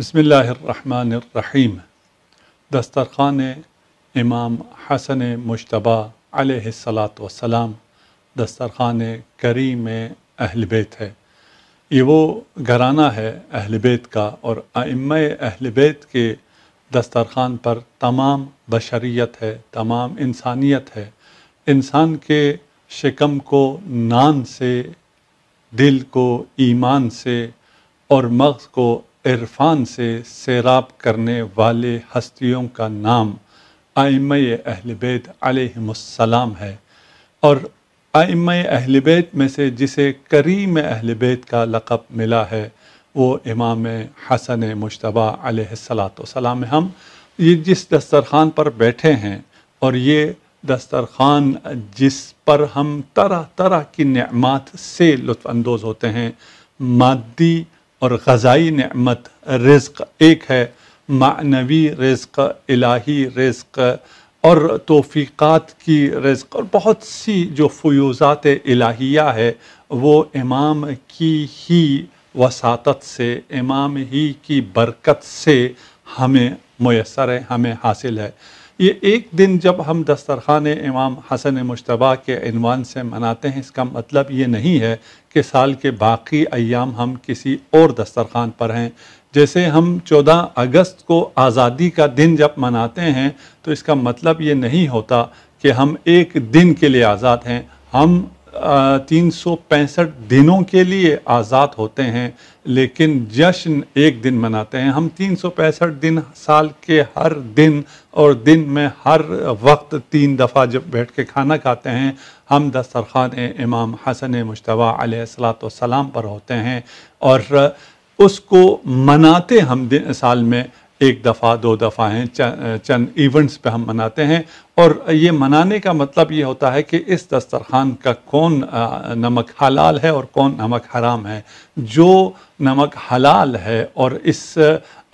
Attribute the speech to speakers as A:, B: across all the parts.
A: बसमीम दस्तरखान इमाम हसन मुशतबा सलात वसलाम दस्तरखान करीम में अहल बैत है ये वो घराना है अहल का और आम अहल बैत के दस्तरखान पर तमाम बशरीत है तमाम इंसानियत है इंसान के शिकम को नान से दिल को ईमान से और मग़ को इरफान से सैराब करने वाले हस्तियों का नाम आइम अहलबैत आलम है और आइम अहलबैत में से जिसे करीम अहलबैत का लक़ब मिला है वो इमाम हसन मुशतबा सलाम हम ये जिस दस्तरखान पर बैठे हैं और ये दस्तरखान जिस पर हम तरह तरह की नमत से लुफानंदोज़ होते हैं मादी और ग़ज़ाई नमत रिस्क एक है मानवी रिस्क इलाही रिस्क और तोफ़ीक़ात की रिस्क और बहुत सी जो फ्यूज़ात इलाहिया है वो इमाम की ही वसात से इमाम ही की बरकत से हमें मैसर है हमें हासिल है ये एक दिन जब हम दस्तरखान इमाम हसन मुशतबा के अनवान से मनाते हैं इसका मतलब ये नहीं है कि साल के बाकी अयाम हम किसी और दस्तरखान पर हैं जैसे हम 14 अगस्त को आज़ादी का दिन जब मनाते हैं तो इसका मतलब ये नहीं होता कि हम एक दिन के लिए आज़ाद हैं हम तीन दिनों के लिए आज़ाद होते हैं लेकिन जश्न एक दिन मनाते हैं हम तीन दिन साल के हर दिन और दिन में हर वक्त तीन दफ़ा जब बैठ के खाना खाते हैं हम दस्तरखान इमाम हसन मुशतबा सलाम पर होते हैं और उसको मनाते हम दिन साल में एक दफ़ा दो दफ़ा हैं चंद इवेंट्स पे हम मनाते हैं और ये मनाने का मतलब ये होता है कि इस दस्तरखान का कौन नमक हलाल है और कौन नमक हराम है जो नमक हलाल है और इस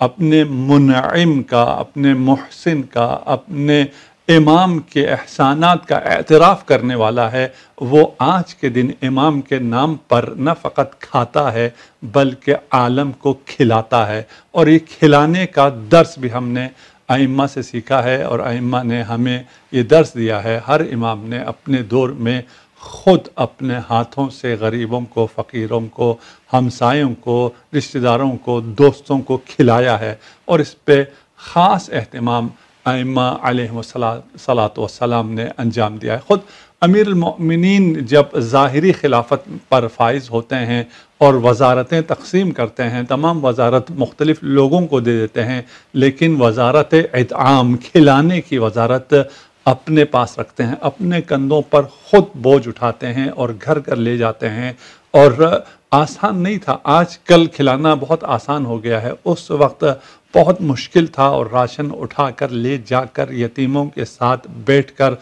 A: अपने मुनम का अपने महसिन का अपने इमाम के एहसानात का एतराफ़ करने वाला है वो आज के दिन इमाम के नाम पर न फ़कत खाता है बल्कि आलम को खिलाता है और ये खिलाने का दर्स भी हमने आइम्मा से सीखा है और आइम्मा ने हमें ये दर्स दिया है हर इमाम ने अपने दौर में ख़ुद अपने हाथों से गरीबों को फ़कीरों को हमसायों को रिश्तेदारों को दोस्तों को खिलाया है और इस पर ख़ास अहतमाम सलात वसलाम ने अंजाम दिया है ख़ुद अमीरमिन जब ज़ाहरी खिलाफत पर फाइज होते हैं और वजारतें तकसीम करते हैं तमाम वजारत मुख्तलिफ़ लोगों को दे देते हैं लेकिन वजारत इताम खिलाने की वजारत अपने पास रखते हैं अपने कंधों पर ख़ुद बोझ उठाते हैं और घर घर ले जाते हैं और आसान नहीं था आज कल खिलाना बहुत आसान हो गया है उस वक्त बहुत मुश्किल था और राशन उठाकर ले जाकर यतीमों के साथ बैठकर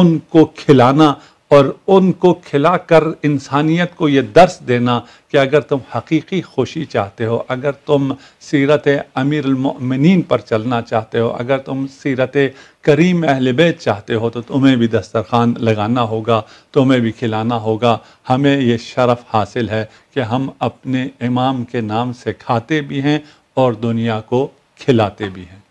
A: उनको खिलाना और उनको खिलाकर इंसानियत को ये दर्श देना कि अगर तुम हकीकी खुशी चाहते हो अगर तुम सीरत अमीरमिन पर चलना चाहते हो अगर तुम सीरत करीम अहलबैत चाहते हो तो तुम्हें भी दस्तरखान लगाना होगा तुम्हें भी खिलाना होगा हमें ये शरफ़ हासिल है कि हम अपने इमाम के नाम से खाते भी हैं और दुनिया को खिलाते भी हैं